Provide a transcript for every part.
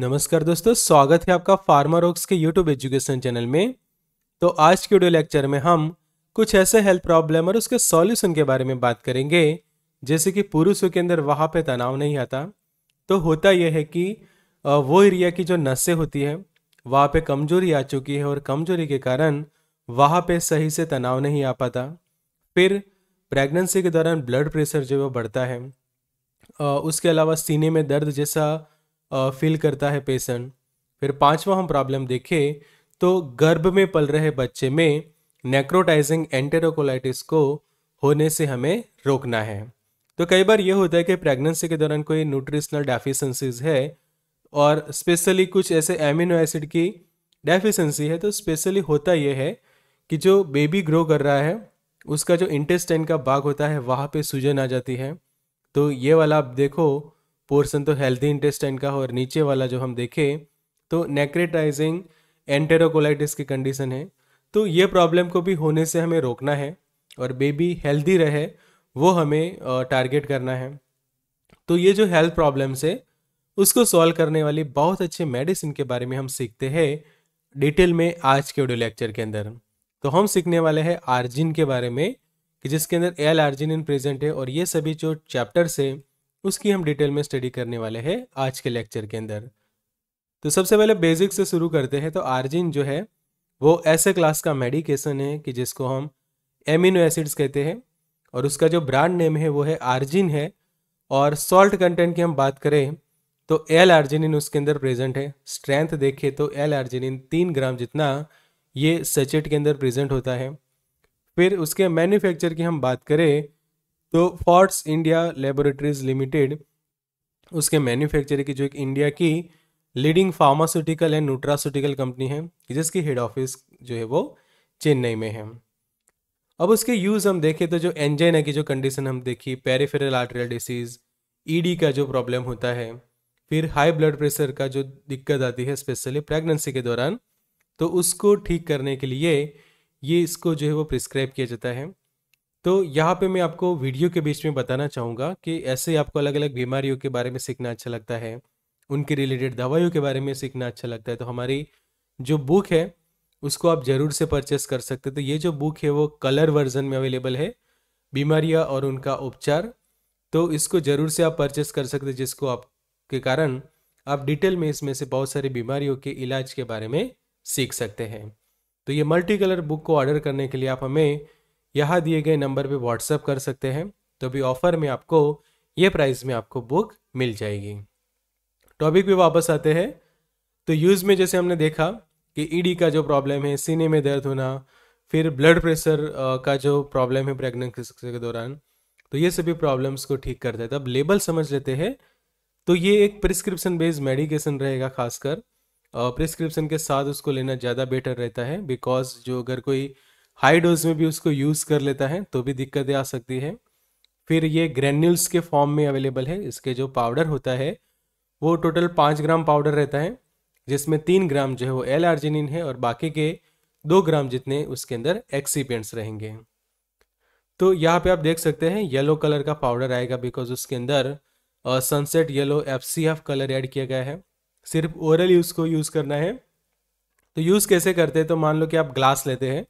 नमस्कार दोस्तों स्वागत है आपका फार्मा रोक्स के यूट्यूब एजुकेशन चैनल में तो आज के वीडियो लेक्चर में हम कुछ ऐसे हेल्थ प्रॉब्लम और उसके सॉल्यूशन के बारे में बात करेंगे जैसे कि पुरुषों के अंदर वहाँ पे तनाव नहीं आता तो होता यह है कि वो एरिया की जो नसें होती है वहाँ पे कमजोरी आ चुकी है और कमजोरी के कारण वहाँ पे सही से तनाव नहीं आ पाता फिर प्रेगनेंसी के दौरान ब्लड प्रेशर जो है बढ़ता है उसके अलावा सीने में दर्द जैसा फील करता है पेशेंट फिर पांचवा हम प्रॉब्लम देखें तो गर्भ में पल रहे बच्चे में नेक्रोटाइजिंग एंटेरोकोलाइटिस को होने से हमें रोकना है तो कई बार ये होता है कि प्रेगनेंसी के दौरान कोई न्यूट्रिशनल डेफिशंसीज है और स्पेशली कुछ ऐसे एमिनो एसिड की डेफिशंसी है तो स्पेशली होता यह है कि जो बेबी ग्रो कर रहा है उसका जो इंटेस्टाइन का बाग होता है वहाँ पे सूजन आ जाती है तो ये वाला आप देखो पोर्सन तो हेल्दी इंटेस्टाइन का और नीचे वाला जो हम देखें तो नेक्रेटाइजिंग एंटेरोकोलाइटिस की कंडीशन है तो ये प्रॉब्लम को भी होने से हमें रोकना है और बेबी हेल्दी रहे वो हमें टारगेट करना है तो ये जो हेल्थ प्रॉब्लम्स है उसको सॉल्व करने वाली बहुत अच्छे मेडिसिन के बारे में हम सीखते हैं डिटेल में आज के ऑडियो लेक्चर के अंदर तो हम सीखने वाले हैं आर्जिन के बारे में कि जिसके अंदर एल आर्जिन इन प्रेजेंट है और ये सभी जो चैप्टर्स है उसकी हम डिटेल में स्टडी करने वाले हैं आज के लेक्चर के अंदर तो सबसे पहले बेसिक से शुरू करते हैं तो आर्जिन जो है वो ऐसे क्लास का मेडिकेशन है कि जिसको हम एमिनो एसिड्स कहते हैं और उसका जो ब्रांड नेम है वो है आर्जिन है और सॉल्ट कंटेंट की हम बात करें तो एल आर्जिनिन उसके अंदर प्रेजेंट है स्ट्रेंथ देखे तो एल आर्जिनिन तीन ग्राम जितना ये सचेट के अंदर प्रेजेंट होता है फिर उसके मैन्युफैक्चर की हम बात करें तो फोर्ट्स इंडिया लेबोरेटरीज लिमिटेड उसके मैन्युफैक्चर की जो एक इंडिया की leading pharmaceutical and nutraceutical company है जिसकी हेड ऑफिस जो है वो चेन्नई में है अब उसके यूज़ हम देखें तो जो एंजाइना की जो कंडीशन हम देखी पेरिफेरल आर्टरियल डिसीज़ ईडी का जो प्रॉब्लम होता है फिर हाई ब्लड प्रेशर का जो दिक्कत आती है स्पेशली प्रेगनेंसी के दौरान तो उसको ठीक करने के लिए ये इसको जो है वो प्रिस्क्राइब किया जाता है तो यहाँ पे मैं आपको वीडियो के बीच में बताना चाहूँगा कि ऐसे आपको अलग अलग बीमारियों के बारे में सीखना अच्छा लगता है उनके रिलेटेड दवाइयों के बारे में सीखना अच्छा लगता है तो हमारी जो बुक है उसको आप ज़रूर से परचेस कर सकते तो ये जो बुक है वो कलर वर्जन में अवेलेबल है बीमारियाँ और उनका उपचार तो इसको ज़रूर से आप परचेस कर सकते जिसको आपके कारण आप डिटेल में इसमें से बहुत सारी बीमारियों के इलाज के बारे में सीख सकते हैं तो ये मल्टी कलर बुक को ऑर्डर करने के लिए आप हमें यहाँ दिए गए नंबर पे व्हाट्सअप कर सकते हैं तो भी ऑफर में आपको ये प्राइस में आपको बुक मिल जाएगी टॉपिक पे वापस आते हैं तो यूज़ में जैसे हमने देखा कि ईडी e का जो प्रॉब्लम है सीने में दर्द होना फिर ब्लड प्रेशर का जो प्रॉब्लम है प्रेगनेंसी के दौरान तो ये सभी प्रॉब्लम्स को ठीक करते हैं तब तो लेबल समझ लेते हैं तो ये एक प्रिस्क्रिप्शन बेस्ड मेडिकेशन रहेगा खासकर प्रिस्क्रिप्शन के साथ उसको लेना ज़्यादा बेटर रहता है बिकॉज जो अगर कोई हाई डोज में भी उसको यूज़ कर लेता है तो भी दिक्कतें आ सकती है फिर ये ग्रेन्यूल्स के फॉर्म में अवेलेबल है इसके जो पाउडर होता है वो टोटल पाँच ग्राम पाउडर रहता है जिसमें तीन ग्राम जो है वो एल आर्जिनिन है और बाकी के दो ग्राम जितने उसके अंदर एक्सीपेंट्स रहेंगे तो यहाँ पे आप देख सकते हैं येलो कलर का पाउडर आएगा बिकॉज उसके अंदर sunset yellow F C F colour add किया गया है सिर्फ यूज उसको यूज़ करना है तो यूज़ कैसे करते हैं तो मान लो कि आप ग्लास लेते हैं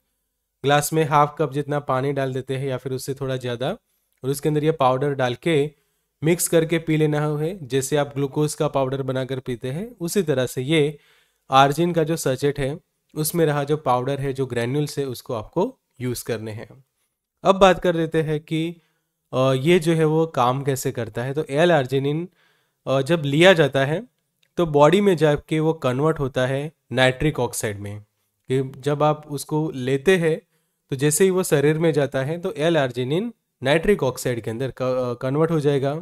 ग्लास में हाफ कप जितना पानी डाल देते हैं या फिर उससे थोड़ा ज़्यादा और उसके अंदर ये पाउडर डाल के मिक्स करके पी लेना है जैसे आप ग्लूकोज का पाउडर बनाकर पीते हैं उसी तरह से ये आर्जिन का जो सचेट है उसमें रहा जो पाउडर है जो ग्रैन्यूल्स है उसको आपको यूज़ करने हैं अब बात कर लेते हैं कि ये जो है वो काम कैसे करता है तो एल आर्जिनिन जब लिया जाता है तो बॉडी में जाके वो कन्वर्ट होता है नाइट्रिक ऑक्साइड में कि जब आप उसको लेते हैं तो जैसे ही वो शरीर में जाता है तो एल आर्जिनिन नाइट्रिक ऑक्साइड के अंदर कन्वर्ट हो जाएगा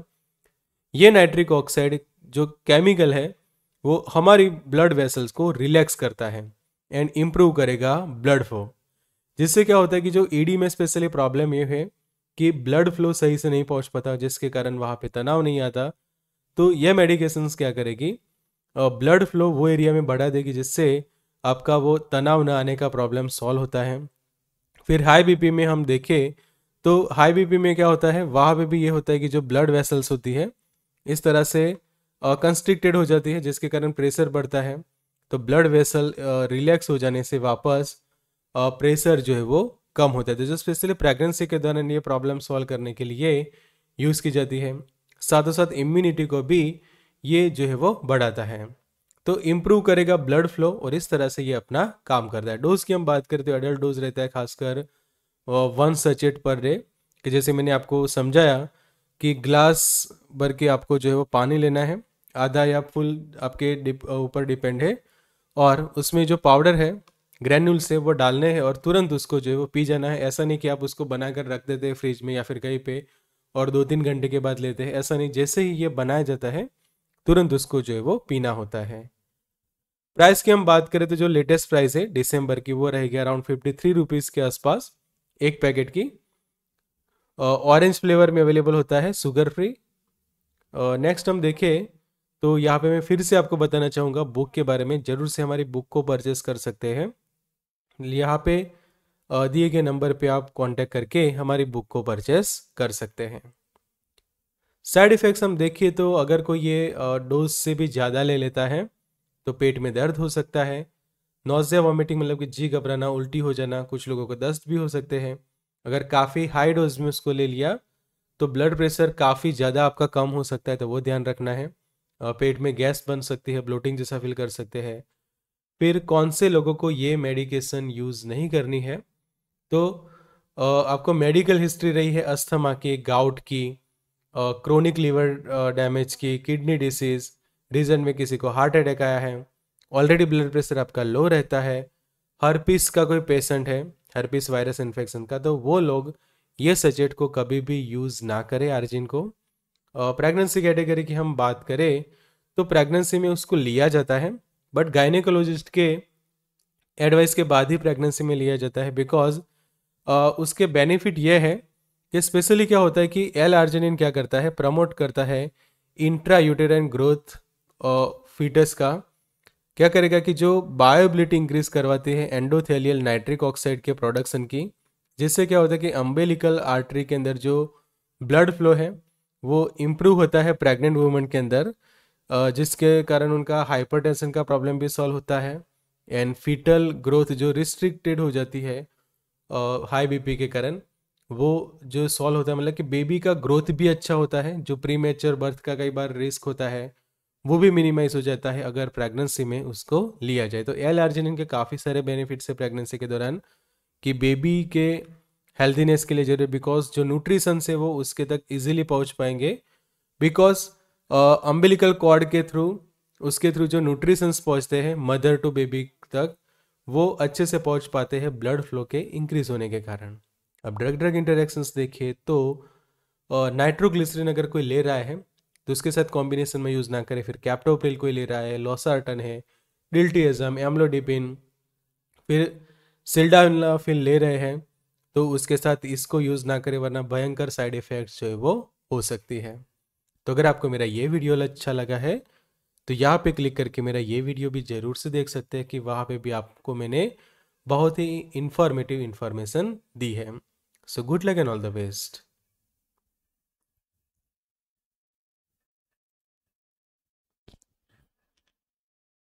ये नाइट्रिक ऑक्साइड जो केमिकल है वो हमारी ब्लड वेसल्स को रिलैक्स करता है एंड इम्प्रूव करेगा ब्लड फ्लो जिससे क्या होता है कि जो ईडी e में स्पेशली प्रॉब्लम ये है कि ब्लड फ्लो सही से नहीं पहुंच पाता जिसके कारण वहाँ पे तनाव नहीं आता तो यह मेडिकेशंस क्या करेगी ब्लड फ्लो वो एरिया में बढ़ा देगी जिससे आपका वो तनाव ना आने का प्रॉब्लम सॉल्व होता है फिर हाई बीपी में हम देखें तो हाई बीपी में क्या होता है वहाँ पे भी ये होता है कि जो ब्लड वेसल्स होती है इस तरह से कंस्ट्रिक्टेड हो जाती है जिसके कारण प्रेशर बढ़ता है तो ब्लड वेसल रिलैक्स हो जाने से वापस प्रेशर जो है वो कम होता है तो जो स्पेशली प्रेगनेंसी के दौरान ये प्रॉब्लम सॉल्व करने के लिए यूज़ की जाती है साथों साथ इम्यूनिटी को भी ये जो है वो बढ़ाता है तो इम्प्रूव करेगा ब्लड फ्लो और इस तरह से ये अपना काम करता है डोज की हम बात करते हैं अडल्ट डोज रहता है खासकर वन सचेट पर डे कि जैसे मैंने आपको समझाया कि ग्लास भर के आपको जो है वो पानी लेना है आधा या फुल आपके ऊपर डिपेंड है और उसमें जो पाउडर है ग्रैन्यूल्स है वो डालने हैं और तुरंत उसको जो है वो पी जाना है ऐसा नहीं कि आप उसको बना कर रख देते हैं फ्रिज में या फिर कहीं पे और दो तीन घंटे के बाद लेते हैं ऐसा नहीं जैसे ही ये बनाया जाता है तुरंत उसको जो है वो पीना होता है प्राइस की हम बात करें तो जो लेटेस्ट प्राइस है दिसंबर की वो रहेगी अराउंड फिफ्टी थ्री रुपीज़ के आसपास एक पैकेट की ऑरेंज फ्लेवर में अवेलेबल होता है शुगर फ्री नेक्स्ट हम देखें तो यहाँ पे मैं फिर से आपको बताना चाहूँगा बुक के बारे में ज़रूर से हमारी बुक को परचेस कर सकते हैं यहाँ पे दिए गए नंबर पे आप कांटेक्ट करके हमारी बुक को परचेस कर सकते हैं साइड इफ़ेक्ट्स हम देखिए तो अगर कोई ये डोज से भी ज़्यादा ले लेता है तो पेट में दर्द हो सकता है नोजिया वॉमिटिंग मतलब कि जी घबराना उल्टी हो जाना कुछ लोगों को दस्त भी हो सकते हैं अगर काफ़ी हाई डोज में उसको ले लिया तो ब्लड प्रेशर काफ़ी ज़्यादा आपका कम हो सकता है तो वो ध्यान रखना है पेट में गैस बन सकती है ब्लोटिंग जैसा फील कर सकते हैं फिर कौन से लोगों को ये मेडिकेशन यूज़ नहीं करनी है तो आपको मेडिकल हिस्ट्री रही है अस्थमा की गाउट की क्रोनिक लीवर डैमेज की किडनी डिसीज़ रीज़न में किसी को हार्ट अटैक आया है ऑलरेडी ब्लड प्रेशर आपका लो रहता है हर्पिस का कोई पेशेंट है हर्पिस वायरस इन्फेक्शन का तो वो लोग ये सचेट को कभी भी यूज़ ना करें आर्जिन को प्रेगनेंसी कैटेगरी की हम बात करें तो प्रेगनेंसी में उसको लिया जाता है बट गायनेकोलॉजिस्ट के एडवाइस के बाद ही प्रेगनेंसी में लिया जाता है बिकॉज उसके बेनिफिट ये है कि स्पेशली क्या होता है कि एल आर्जिन क्या करता है प्रमोट करता है इंट्रा यूटेराइन ग्रोथ फीटस का क्या करेगा कि जो बायोबिलिटी इंक्रीज करवाती है एंडोथेलियल नाइट्रिक ऑक्साइड के प्रोडक्शन की जिससे क्या होता है कि अम्बेलिकल आर्टरी के अंदर जो ब्लड फ्लो है वो इम्प्रूव होता है प्रेग्नेंट वुमेन के अंदर जिसके कारण उनका हाइपरटेंशन का प्रॉब्लम भी सॉल्व होता है एंड फीटल ग्रोथ जो रिस्ट्रिक्टेड हो जाती है हाई बीपी के कारण वो जो सॉल्व होता है मतलब कि बेबी का ग्रोथ भी अच्छा होता है जो प्री मेचर बर्थ का कई बार रिस्क होता है वो भी मिनिमाइज हो जाता है अगर प्रेगनेंसी में उसको लिया जाए तो एल आर्जिनिन के काफ़ी सारे बेनिफिट्स है प्रेगनेंसी के दौरान कि बेबी के हेल्दीनेस के लिए जरूरी बिकॉज जो न्यूट्रिशन है वो उसके तक इजीली पहुंच पाएंगे बिकॉज अम्बिलिकल कॉर्ड के थ्रू उसके थ्रू जो न्यूट्रिशंस पहुंचते हैं मदर टू बेबी तक वो अच्छे से पहुंच पाते हैं ब्लड फ्लो के इंक्रीज होने के कारण अब ड्रग ड्रग इंटरेक्शंस देखिए तो नाइट्रोग्लिसरीन अगर कोई ले रहा है तो उसके साथ कॉम्बिनेशन में यूज़ ना करें फिर कैप्टोप्रिल कोई ले रहा है लॉसार्टन है डिल्टीजम एम्लोडिपिन फिर सिल्डाफिन ले रहे हैं तो उसके साथ इसको यूज़ ना करें वरना भयंकर साइड इफ़ेक्ट्स जो है वो हो सकती है तो अगर आपको मेरा ये वीडियो अच्छा लगा है तो यहाँ पे क्लिक करके मेरा ये वीडियो भी ज़रूर से देख सकते हैं कि वहाँ पे भी आपको मैंने बहुत ही इन्फॉर्मेटिव इन्फॉर्मेशन दी है so good luck and all the best